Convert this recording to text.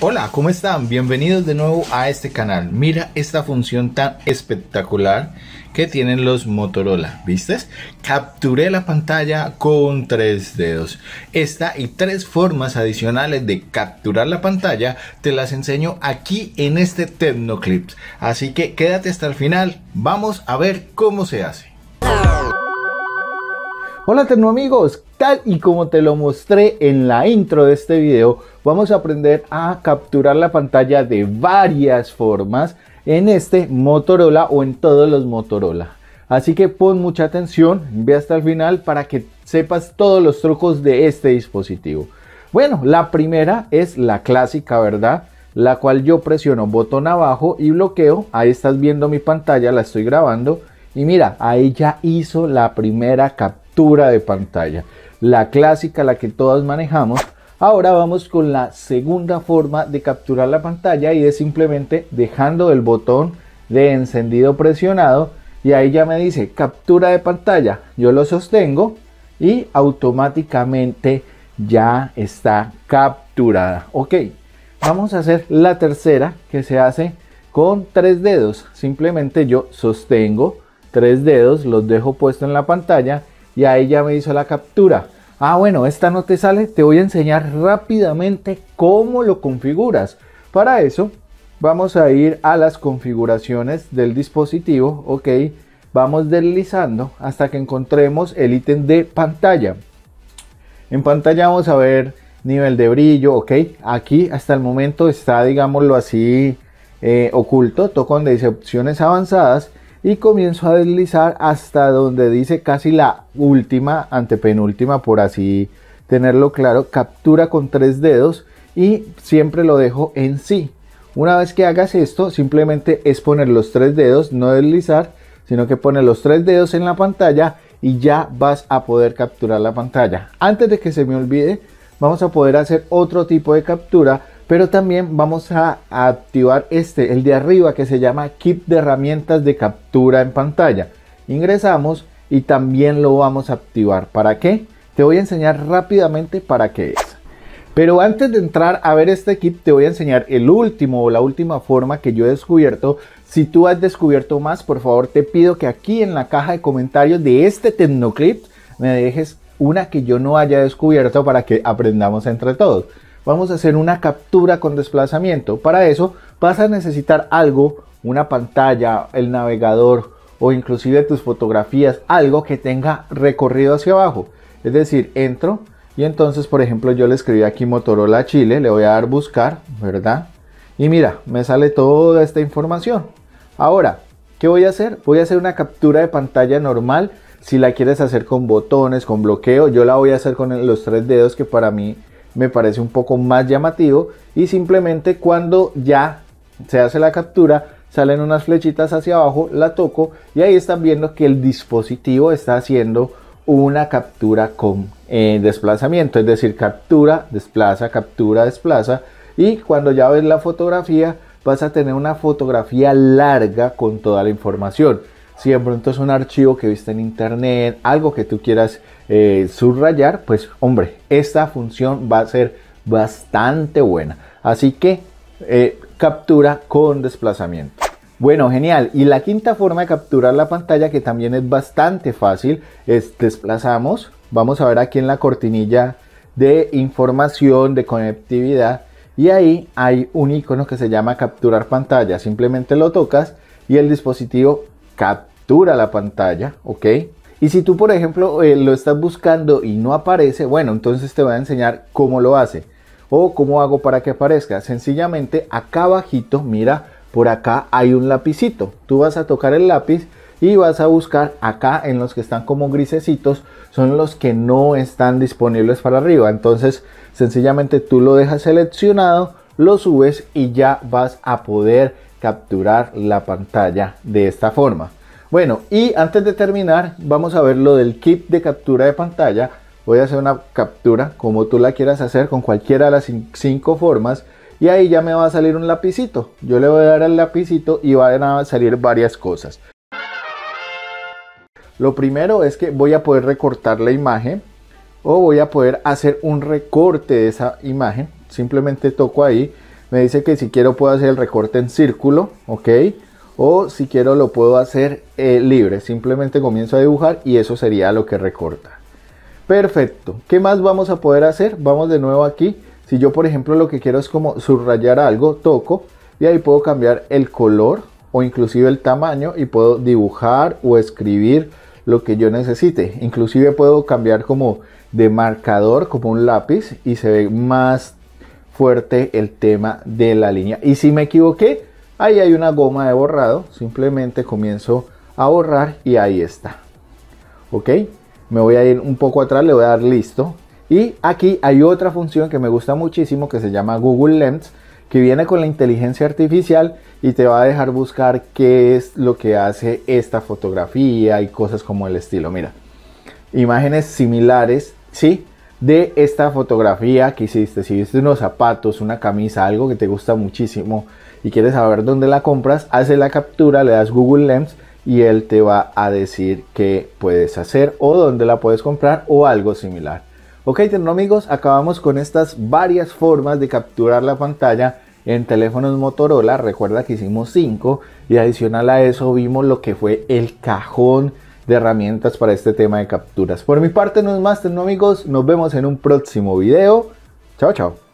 Hola, ¿cómo están? Bienvenidos de nuevo a este canal. Mira esta función tan espectacular que tienen los Motorola. ¿Viste? Capturé la pantalla con tres dedos. Esta y tres formas adicionales de capturar la pantalla te las enseño aquí en este Tecnoclips. Así que quédate hasta el final. Vamos a ver cómo se hace. Hola terno amigos, tal y como te lo mostré en la intro de este video, vamos a aprender a capturar la pantalla de varias formas en este Motorola o en todos los Motorola. Así que pon mucha atención, ve hasta el final para que sepas todos los trucos de este dispositivo. Bueno, la primera es la clásica, ¿verdad? La cual yo presiono botón abajo y bloqueo. Ahí estás viendo mi pantalla, la estoy grabando. Y mira, ahí ya hizo la primera captura de pantalla. La clásica, la que todos manejamos. Ahora vamos con la segunda forma de capturar la pantalla y es simplemente dejando el botón de encendido presionado y ahí ya me dice captura de pantalla. Yo lo sostengo y automáticamente ya está capturada. Ok, vamos a hacer la tercera que se hace con tres dedos. Simplemente yo sostengo tres dedos, los dejo puesto en la pantalla y ahí ya me hizo la captura. Ah, bueno, esta no te sale, te voy a enseñar rápidamente cómo lo configuras. Para eso vamos a ir a las configuraciones del dispositivo, ok, vamos deslizando hasta que encontremos el ítem de pantalla. En pantalla vamos a ver nivel de brillo, ok, aquí hasta el momento está, digámoslo así, eh, oculto, toco donde dice opciones avanzadas y comienzo a deslizar hasta donde dice casi la última, antepenúltima, por así tenerlo claro, captura con tres dedos y siempre lo dejo en sí. Una vez que hagas esto, simplemente es poner los tres dedos, no deslizar, sino que pone los tres dedos en la pantalla y ya vas a poder capturar la pantalla. Antes de que se me olvide, vamos a poder hacer otro tipo de captura pero también vamos a activar este, el de arriba que se llama kit de herramientas de captura en pantalla. Ingresamos y también lo vamos a activar. ¿Para qué? Te voy a enseñar rápidamente para qué es. Pero antes de entrar a ver este kit te voy a enseñar el último o la última forma que yo he descubierto. Si tú has descubierto más, por favor te pido que aquí en la caja de comentarios de este Tecnoclip me dejes una que yo no haya descubierto para que aprendamos entre todos vamos a hacer una captura con desplazamiento. Para eso vas a necesitar algo, una pantalla, el navegador o inclusive tus fotografías, algo que tenga recorrido hacia abajo. Es decir, entro y entonces, por ejemplo, yo le escribí aquí Motorola Chile, le voy a dar buscar, ¿verdad? Y mira, me sale toda esta información. Ahora, ¿qué voy a hacer? Voy a hacer una captura de pantalla normal. Si la quieres hacer con botones, con bloqueo, yo la voy a hacer con los tres dedos que para mí me parece un poco más llamativo y simplemente cuando ya se hace la captura salen unas flechitas hacia abajo, la toco y ahí están viendo que el dispositivo está haciendo una captura con eh, desplazamiento, es decir, captura, desplaza, captura, desplaza y cuando ya ves la fotografía vas a tener una fotografía larga con toda la información. Si de pronto es un archivo que viste en internet, algo que tú quieras eh, subrayar, pues hombre, esta función va a ser bastante buena. Así que eh, captura con desplazamiento. Bueno, genial. Y la quinta forma de capturar la pantalla, que también es bastante fácil, es desplazamos. Vamos a ver aquí en la cortinilla de información, de conectividad. Y ahí hay un icono que se llama capturar pantalla. Simplemente lo tocas y el dispositivo captura la pantalla, ¿ok? Y si tú, por ejemplo, eh, lo estás buscando y no aparece, bueno, entonces te voy a enseñar cómo lo hace o cómo hago para que aparezca. Sencillamente acá abajito, mira, por acá hay un lapicito. Tú vas a tocar el lápiz y vas a buscar acá en los que están como grisecitos, son los que no están disponibles para arriba. Entonces, sencillamente tú lo dejas seleccionado, lo subes y ya vas a poder capturar la pantalla de esta forma. Bueno, y antes de terminar, vamos a ver lo del kit de captura de pantalla. Voy a hacer una captura como tú la quieras hacer con cualquiera de las cinco formas y ahí ya me va a salir un lapicito. Yo le voy a dar al lapicito y van a salir varias cosas. Lo primero es que voy a poder recortar la imagen o voy a poder hacer un recorte de esa imagen. Simplemente toco ahí me dice que si quiero puedo hacer el recorte en círculo, ok, o si quiero lo puedo hacer eh, libre, simplemente comienzo a dibujar y eso sería lo que recorta. Perfecto, ¿qué más vamos a poder hacer? Vamos de nuevo aquí, si yo por ejemplo lo que quiero es como subrayar algo, toco y ahí puedo cambiar el color o inclusive el tamaño y puedo dibujar o escribir lo que yo necesite. Inclusive puedo cambiar como de marcador, como un lápiz y se ve más fuerte el tema de la línea. Y si me equivoqué, ahí hay una goma de borrado. Simplemente comienzo a borrar y ahí está. Ok, me voy a ir un poco atrás, le voy a dar listo. Y aquí hay otra función que me gusta muchísimo que se llama Google Lens, que viene con la inteligencia artificial y te va a dejar buscar qué es lo que hace esta fotografía y cosas como el estilo. Mira, imágenes similares, ¿sí? de esta fotografía que hiciste. Si viste unos zapatos, una camisa, algo que te gusta muchísimo y quieres saber dónde la compras, hace la captura, le das Google Lens y él te va a decir qué puedes hacer o dónde la puedes comprar o algo similar. Ok, amigos, acabamos con estas varias formas de capturar la pantalla en teléfonos Motorola. Recuerda que hicimos 5 y adicional a eso vimos lo que fue el cajón de herramientas para este tema de capturas. Por mi parte no es más, amigos, nos vemos en un próximo video. Chao, chao.